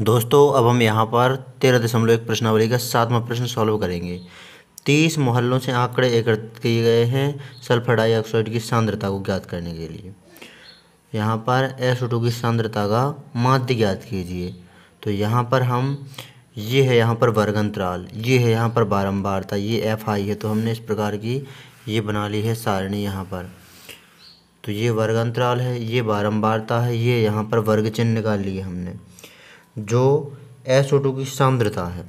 दोस्तों अब हम यहाँ पर तेरह दशमलव एक प्रश्नावली का सातवां प्रश्न सॉल्व करेंगे तीस मोहल्लों से आंकड़े एकत्रित किए गए हैं सल्फर डाइऑक्साइड की सांद्रता को ज्ञात करने के लिए यहाँ पर एस टू की सांद्रता का माध्य ज्ञात कीजिए तो यहाँ पर हम ये है यहाँ पर वर्ग अंतराल ये है यहाँ पर बारम्बारता ये एफ आई है तो हमने इस प्रकार की ये बना ली है सारणी यहाँ पर तो ये वर्ग अंतराल है ये बारम्बारता है ये यहाँ पर वर्ग चिन्ह निकाल लिए हमने जो एस टू की सांद्रता है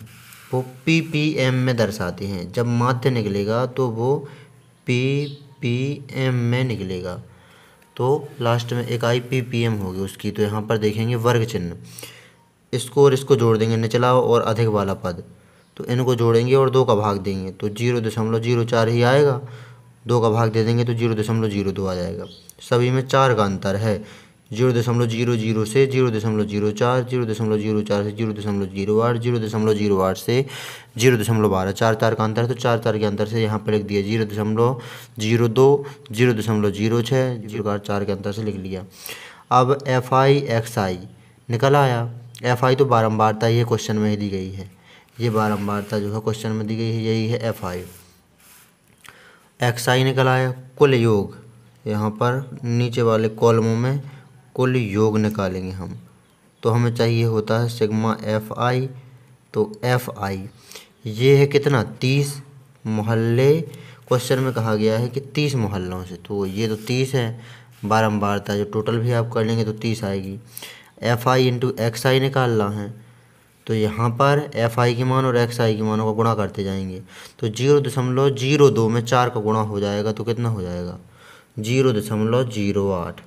वो पी पी एम में दर्शाते हैं जब माध्य निकलेगा तो वो पी पी एम में निकलेगा तो लास्ट में आई पी पी एम होगी उसकी तो यहाँ पर देखेंगे वर्ग चिन्ह इसको और इसको जोड़ देंगे निचला और अधिक वाला पद तो इनको जोड़ेंगे और दो का भाग देंगे तो जीरो दशमलव जीरो चार ही आएगा दो का भाग दे देंगे तो जीरो दशमलव जीरो दो आ जाएगा सभी में चार का अंतर है जीरो दशमलव जीरो जीरो से जीरो दशमलव जीरो चार जीरो दशमलव जीरो चार से जीरो दशमलव जीरो आठ जीरो दशमलव जीरो आठ से जीरो दशमलव बारह चार तार का अंतर है तो चार तार के अंतर से यहाँ पर लिख दिया जीरो दशमलव जीरो दो जीरो दशमलव जीरो छः जीरो चार के अंतर से लिख लिया अब एफ आई एक्स आई निकल आया एफ आई तो बारम्बारता ये क्वेश्चन में ही दी गई है ये बारम्बारता जो है क्वेश्चन में दी गई है यही है एफ आई एक्स आई निकल आया कुल योग यहाँ पर नीचे वाले कॉलमों में कुल योग निकालेंगे हम तो हमें चाहिए होता है सिग्मा एफ आई तो एफ आई ये है कितना तीस मोहल्ले क्वेश्चन में कहा गया है कि तीस मोहल्लों से तो ये तो तीस है बारम्बार था जो टोटल भी आप कर लेंगे तो तीस आएगी F I into X I निकालना है तो यहाँ पर एफ आई की मान और एक्स आई की मानों का गुणा करते जाएंगे तो जीरो दशमलव जीरो दो में चार का गुणा हो जाएगा तो कितना हो जाएगा जीरो दशमलव जीरो आठ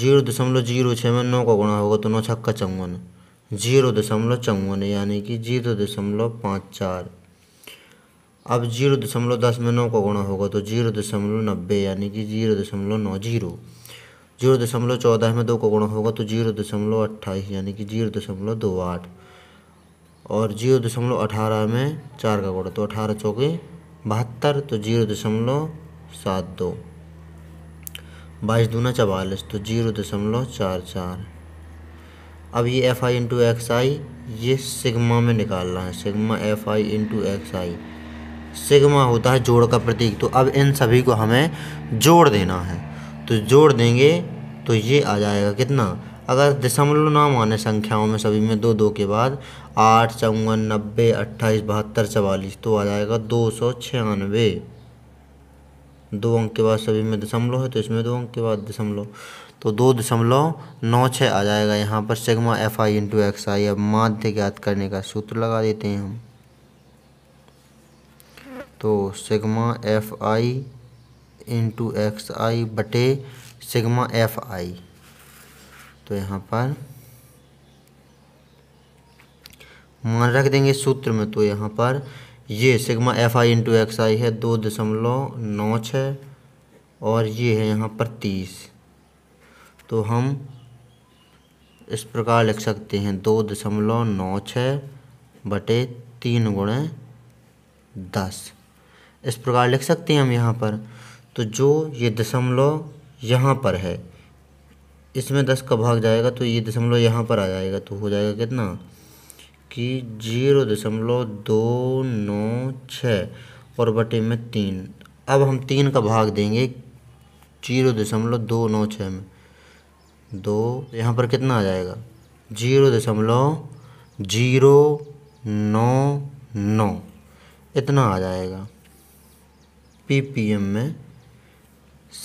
जीरो दशमलव जीरो छः में नौ का गुणा होगा तो नौ छक्का चौवन जीरो दशमलव चौवन यानी कि जीरो दशमलव पाँच चार अब जीरो दशमलव दस में नौ का गुणा होगा तो जीरो दशमलव नब्बे यानी कि जीरो दशमलव नौ जीरो जीरो दशमलव चौदह में दो का गुणा होगा तो जीरो दशमलव अट्ठाईस यानी कि जीरो दशमलव दो आठ और जीरो दशमलव अठारह में चार का गुणा तो अठारह चौके बहत्तर तो जीरो दशमलव सात दो बाईस दूना चवालीस तो जीरो दशमलव चार चार अब ये F I into X I ये सिग्मा में निकालना है sigma F I into X I sigma होता है जोड़ का प्रतीक तो अब इन सभी को हमें जोड़ देना है तो जोड़ देंगे तो ये आ जाएगा कितना अगर दशमलव ना माने संख्याओं में सभी में दो दो के बाद आठ चौवन नब्बे अट्ठाईस बहत्तर चवालीस तो आ जाएगा दो सौ छियानवे दो अंक के बाद सभी में दशमलव है तो इसमें दो अंक के बाद दशमलव तो दो दशमलव नौ छः आ जाएगा यहाँ पर sigma F I into X I अब माध्य ज्ञात करने का सूत्र लगा देते हैं हम तो sigma F I into X I बटे सिग्मा एफ आई तो यहाँ पर मान रख देंगे सूत्र में तो यहाँ पर ये sigma F I into X I है दो दशमलव नौ छः और ये है यहाँ पर तीस तो हम इस प्रकार लिख सकते हैं दो दशमलव नौ छः बटे तीन गुणे दस इस प्रकार लिख सकते हैं हम यहाँ पर तो जो ये दशमलव यहाँ पर है इसमें दस का भाग जाएगा तो ये दशमलव यहाँ पर आ जाएगा तो हो जाएगा कितना कि जीरो दशमलव दो नौ छः और बटे में तीन अब हम तीन का भाग देंगे जीरो दशमलव दो नौ छः में दो यहाँ पर कितना आ जाएगा जीरो दशमलव जीरो नौ नौ इतना आ जाएगा पीपीएम में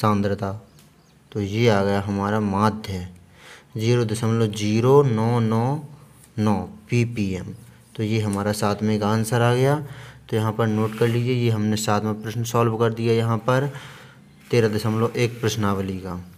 सांद्रता तो ये आ गया हमारा माध्य जीरो दशमलव जीरो नौ नौ नौ पी पी एम तो ये हमारा सातवें का आंसर आ गया तो यहाँ पर नोट कर लीजिए ये हमने सातवां प्रश्न सॉल्व कर दिया यहाँ पर तेरह दशमलव एक प्रश्नावली का